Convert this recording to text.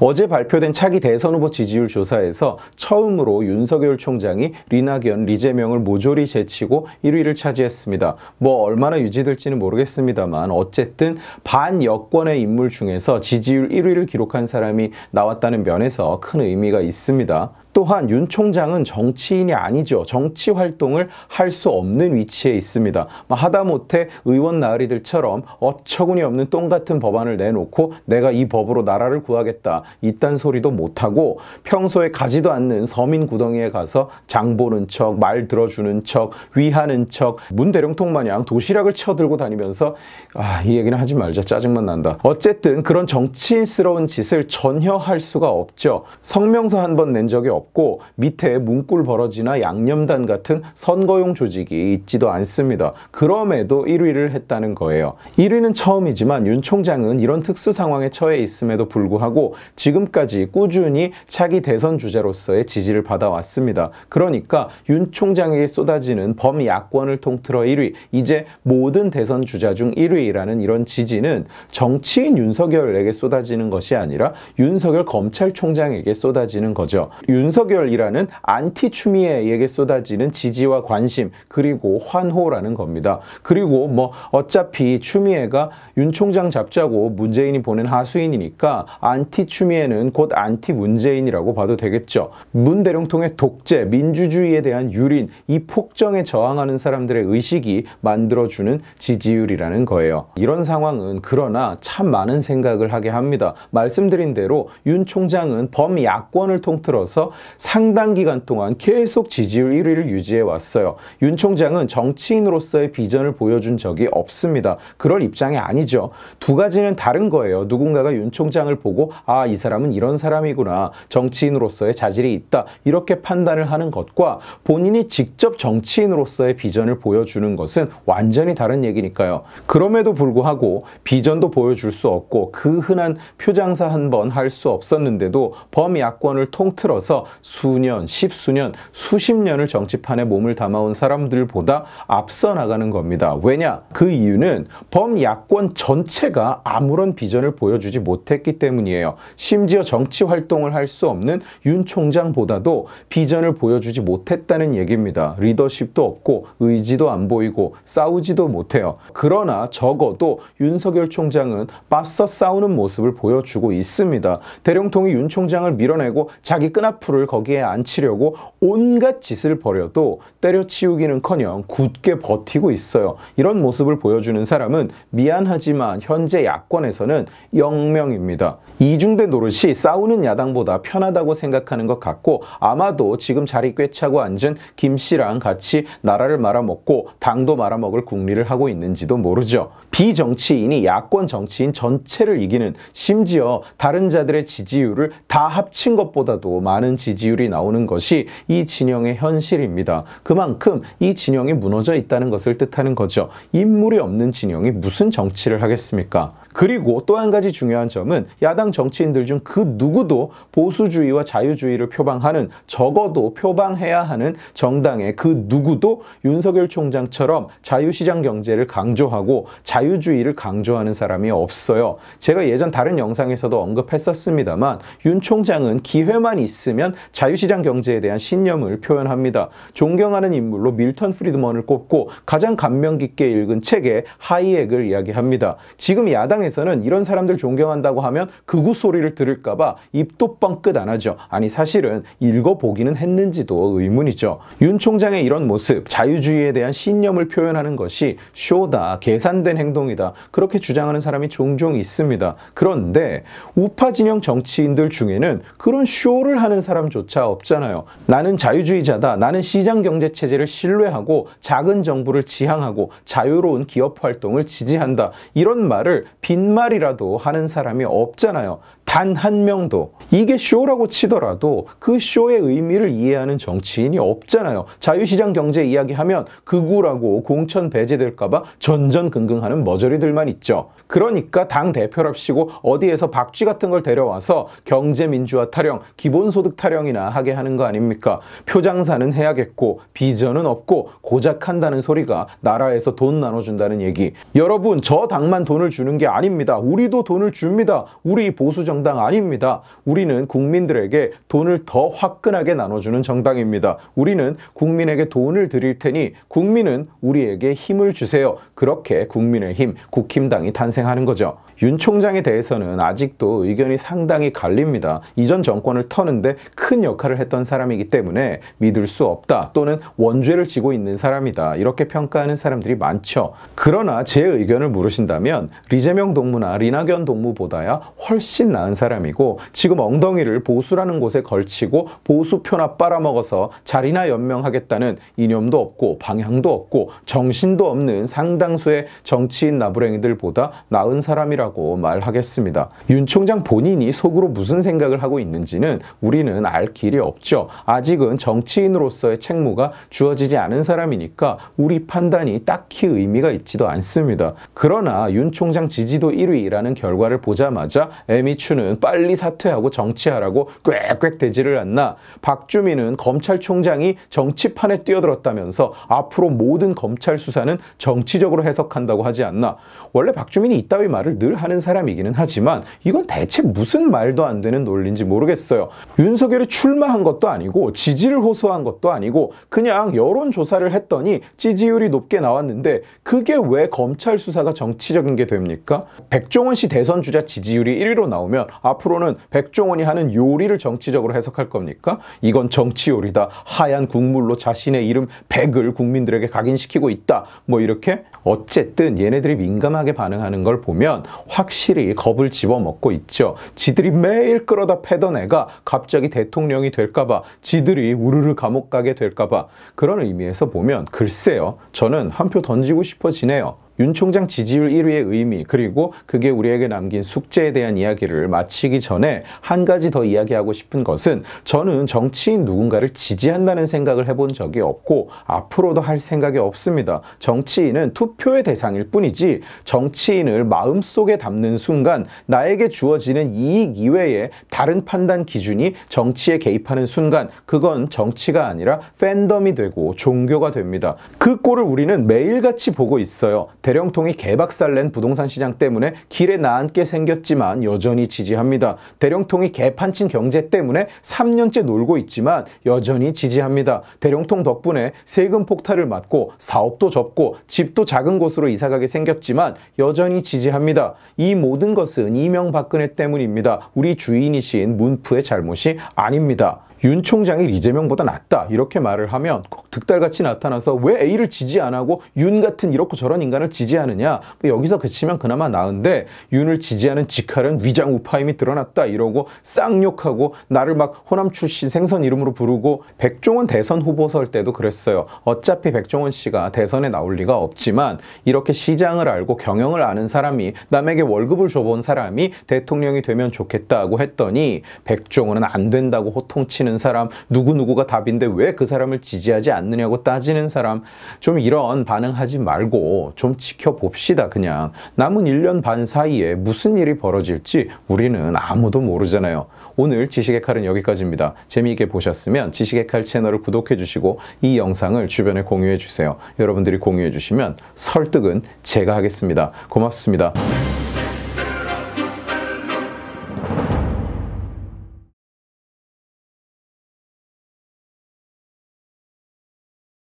어제 발표된 차기 대선 후보 지지율 조사에서 처음으로 윤석열 총장이 리나견, 리재명을 모조리 제치고 1위를 차지했습니다. 뭐 얼마나 유지될지는 모르겠습니다만 어쨌든 반 여권의 인물 중에서 지지율 1위를 기록한 사람이 나왔다는 면에서 큰 의미가 있습니다. 또한 윤 총장은 정치인이 아니죠. 정치 활동을 할 수 없는 위치에 있습니다. 뭐 하다못해 의원 나으리들처럼 어처구니 없는 똥 같은 법안을 내놓고 내가 이 법으로 나라를 구하겠다 이딴 소리도 못하고 평소에 가지도 않는 서민 구덩이에 가서 장 보는 척, 말 들어주는 척, 위하는 척, 문 대령통 마냥 도시락을 쳐들고 다니면서 아, 이 얘기는 하지 말자 짜증만 난다. 어쨌든 그런 정치인스러운 짓을 전혀 할 수가 없죠. 성명서 한 번 낸 적이 없고 없고 밑에 문꿀벌어지나 양념단 같은 선거용 조직이 있지도 않습니다. 그럼에도 1위를 했다는 거예요. 1위는 처음이지만 윤 총장은 이런 특수 상황에 처해 있음에도 불구하고 지금까지 꾸준히 차기 대선 주자로서의 지지를 받아왔습니다. 그러니까 윤 총장에게 쏟아지는 범야권을 통틀어 1위, 이제 모든 대선 주자 중 1위라는 이런 지지는 정치인 윤석열에게 쏟아지는 것이 아니라 윤석열 검찰총장에게 쏟아지는 거죠. 윤 윤석열이라는 안티 추미애에게 쏟아지는 지지와 관심 그리고 환호라는 겁니다. 그리고 뭐 어차피 추미애가 윤 총장 잡자고 문재인이 보낸 하수인이니까 안티 추미애는 곧 안티 문재인이라고 봐도 되겠죠. 문대통의 독재, 민주주의에 대한 유린, 이 폭정에 저항하는 사람들의 의식이 만들어주는 지지율이라는 거예요. 이런 상황은 그러나 참 많은 생각을 하게 합니다. 말씀드린 대로 윤 총장은 범야권을 통틀어서 상당 기간 동안 계속 지지율 1위를 유지해 왔어요. 윤 총장은 정치인으로서의 비전을 보여준 적이 없습니다. 그럴 입장이 아니죠. 두 가지는 다른 거예요. 누군가가 윤 총장을 보고 아, 이 사람은 이런 사람이구나. 정치인으로서의 자질이 있다. 이렇게 판단을 하는 것과 본인이 직접 정치인으로서의 비전을 보여주는 것은 완전히 다른 얘기니까요. 그럼에도 불구하고 비전도 보여줄 수 없고 그 흔한 표장사 한 번 할 수 없었는데도 범야권을 통틀어서 수년, 십수년, 수십 년을 정치판에 몸을 담아온 사람들보다 앞서 나가는 겁니다. 왜냐? 그 이유는 범야권 전체가 아무런 비전을 보여주지 못했기 때문이에요. 심지어 정치 활동을 할 수 없는 윤 총장보다도 비전을 보여주지 못했다는 얘기입니다. 리더십도 없고 의지도 안 보이고 싸우지도 못해요. 그러나 적어도 윤석열 총장은 맞서 싸우는 모습을 보여주고 있습니다. 대령통이 윤 총장을 밀어내고 자기 끈 앞으로 와이프 거기에 앉히려고 온갖 짓을 벌여도 때려치우기는커녕 굳게 버티고 있어요. 이런 모습을 보여주는 사람은 미안하지만 현재 야권에서는 영명입니다. 이중대 노릇이 싸우는 야당보다 편하다고 생각하는 것 같고 아마도 지금 자리 꿰차고 앉은 김 씨랑 같이 나라를 말아먹고 당도 말아먹을 국리를 하고 있는지도 모르죠. 비정치인이 야권 정치인 전체를 이기는 심지어 다른 자들의 지지율을 다 합친 것보다도 많은 지지율이 나오는 것이 이 진영의 현실입니다. 그만큼 이 진영이 무너져 있다는 것을 뜻하는 거죠. 인물이 없는 진영이 무슨 정치를 하겠습니까? 그리고 또 한 가지 중요한 점은 야당 정치인들 중 그 누구도 보수주의와 자유주의를 표방하는 적어도 표방해야 하는 정당의 그 누구도 윤석열 총장처럼 자유시장 경제를 강조하고 자유주의를 강조하는 사람이 없어요. 제가 예전 다른 영상에서도 언급했었습니다만 윤 총장은 기회만 있으면 자유시장 경제에 대한 신념을 표현합니다. 존경하는 인물로 밀턴 프리드먼을 꼽고 가장 감명 깊게 읽은 책에 하이액을 이야기합니다. 지금 야당에서는 이런 사람들 존경한다고 하면 극우 소리를 들을까봐 입도 뻥끗 안 하죠. 아니 사실은 읽어보기는 했는지도 의문이죠. 윤 총장의 이런 모습, 자유주의에 대한 신념을 표현하는 것이 쇼다, 계산된 행동이다. 그렇게 주장하는 사람이 종종 있습니다. 그런데 우파 진영 정치인들 중에는 그런 쇼를 하는 사람 사람조차 없잖아요. 나는 자유주의자다. 나는 시장 경제 체제를 신뢰하고 작은 정부를 지향하고 자유로운 기업 활동을 지지한다. 이런 말을 빈말이라도 하는 사람이 없잖아요. 단한 명도 이게 쇼라고 치더라도 그 쇼의 의미를 이해하는 정치인이 없잖아요. 자유시장 경제 이야기하면 극우라고 공천 배제될까봐 전전긍긍하는 머저리들만 있죠. 그러니까 당 대표랍시고 어디에서 박쥐 같은 걸 데려와서 경제민주화 타령, 기본소득 타령이나 하게 하는 거 아닙니까? 표장사는 해야겠고 비전은 없고 고작 한다는 소리가 나라에서 돈 나눠준다는 얘기. 여러분 저 당만 돈을 주는 게 아닙니다. 우리도 돈을 줍니다. 우리 보수정 정당 아닙니다. 우리는 국민들에게 돈을 더 화끈하게 나눠주는 정당입니다. 우리는 국민에게 돈을 드릴 테니 국민은 우리에게 힘을 주세요. 그렇게 국민의힘, 국힘당이 탄생하는 거죠. 윤 총장에 대해서는 아직도 의견이 상당히 갈립니다. 이전 정권을 터는데 큰 역할을 했던 사람이기 때문에 믿을 수 없다 또는 원죄를 지고 있는 사람이다 이렇게 평가하는 사람들이 많죠. 그러나 제 의견을 물으신다면 리재명 동무나 리나견 동무보다야 훨씬 나은 낳은 사람이고 지금 엉덩이를 보수라는 곳에 걸치고 보수표나 빨아먹어서 자리나 연명하겠다는 이념도 없고 방향도 없고 정신도 없는 상당수의 정치인 나부랭이들보다 나은 사람이라고 말하겠습니다. 윤 총장 본인이 속으로 무슨 생각을 하고 있는지는 우리는 알 길이 없죠. 아직은 정치인으로서의 책무가 주어지지 않은 사람이니까 우리 판단이 딱히 의미가 있지도 않습니다. 그러나 윤 총장 지지도 1위라는 결과를 보자마자 애미 출 박주는 빨리 사퇴하고 정치하라고 꽥꽥 대지를 않나 박주민은 검찰총장이 정치판에 뛰어들었다면서 앞으로 모든 검찰 수사는 정치적으로 해석한다고 하지 않나 원래 박주민이 이따위 말을 늘 하는 사람이기는 하지만 이건 대체 무슨 말도 안 되는 논리인지 모르겠어요 윤석열이 출마한 것도 아니고 지지를 호소한 것도 아니고 그냥 여론조사를 했더니 지지율이 높게 나왔는데 그게 왜 검찰 수사가 정치적인 게 됩니까? 백종원 씨 대선 주자 지지율이 1위로 나오면 그러면 앞으로는 백종원이 하는 요리를 정치적으로 해석할 겁니까? 이건 정치 요리다. 하얀 국물로 자신의 이름 백을 국민들에게 각인시키고 있다. 뭐 이렇게 어쨌든 얘네들이 민감하게 반응하는 걸 보면 확실히 겁을 집어먹고 있죠. 지들이 매일 끌어다 패던 애가 갑자기 대통령이 될까봐 지들이 우르르 감옥 가게 될까봐 그런 의미에서 보면 글쎄요. 저는 한 표 던지고 싶어지네요. 윤 총장 지지율 1위의 의미 그리고 그게 우리에게 남긴 숙제에 대한 이야기를 마치기 전에 한 가지 더 이야기하고 싶은 것은 저는 정치인 누군가를 지지한다는 생각을 해본 적이 없고 앞으로도 할 생각이 없습니다. 정치인은 투표의 대상일 뿐이지 정치인을 마음속에 담는 순간 나에게 주어지는 이익 이외에 다른 판단 기준이 정치에 개입하는 순간 그건 정치가 아니라 팬덤이 되고 종교가 됩니다. 그 꼴을 우리는 매일같이 보고 있어요. 대령통이 개박살낸 부동산 시장 때문에 길에 나앉게 생겼지만 여전히 지지합니다. 대령통이 개판친 경제 때문에 3년째 놀고 있지만 여전히 지지합니다. 대령통 덕분에 세금 폭탄을 맞고 사업도 접고 집도 작은 곳으로 이사가게 생겼지만 여전히 지지합니다. 이 모든 것은 이명박근혜 때문입니다. 우리 주인이신 문프의 잘못이 아닙니다. 윤 총장이 이재명보다 낫다 이렇게 말을 하면 꼭 득달같이 나타나서 왜 A를 지지 안 하고 윤 같은 이렇고 저런 인간을 지지하느냐 뭐 여기서 그치면 그나마 나은데 윤을 지지하는 직할은 위장 우파임이 드러났다 이러고 쌍욕하고 나를 막 호남 출신 생선 이름으로 부르고 백종원 대선 후보 설 때도 그랬어요 어차피 백종원 씨가 대선에 나올 리가 없지만 이렇게 시장을 알고 경영을 아는 사람이 남에게 월급을 줘본 사람이 대통령이 되면 좋겠다고 했더니 백종원은 안 된다고 호통치는 있는 사람, 누구누구가 답인데 왜 그 사람을 지지하지 않느냐고 따지는 사람, 좀 이런 반응하지 말고 좀 지켜봅시다, 그냥. 남은 1년 반 사이에 무슨 일이 벌어질지 우리는 아무도 모르잖아요. 오늘 지식의 칼은 여기까지입니다. 재미있게 보셨으면 지식의 칼 채널을 구독해 주시고 이 영상을 주변에 공유해 주세요. 여러분들이 공유해 주시면 설득은 제가 하겠습니다. 고맙습니다.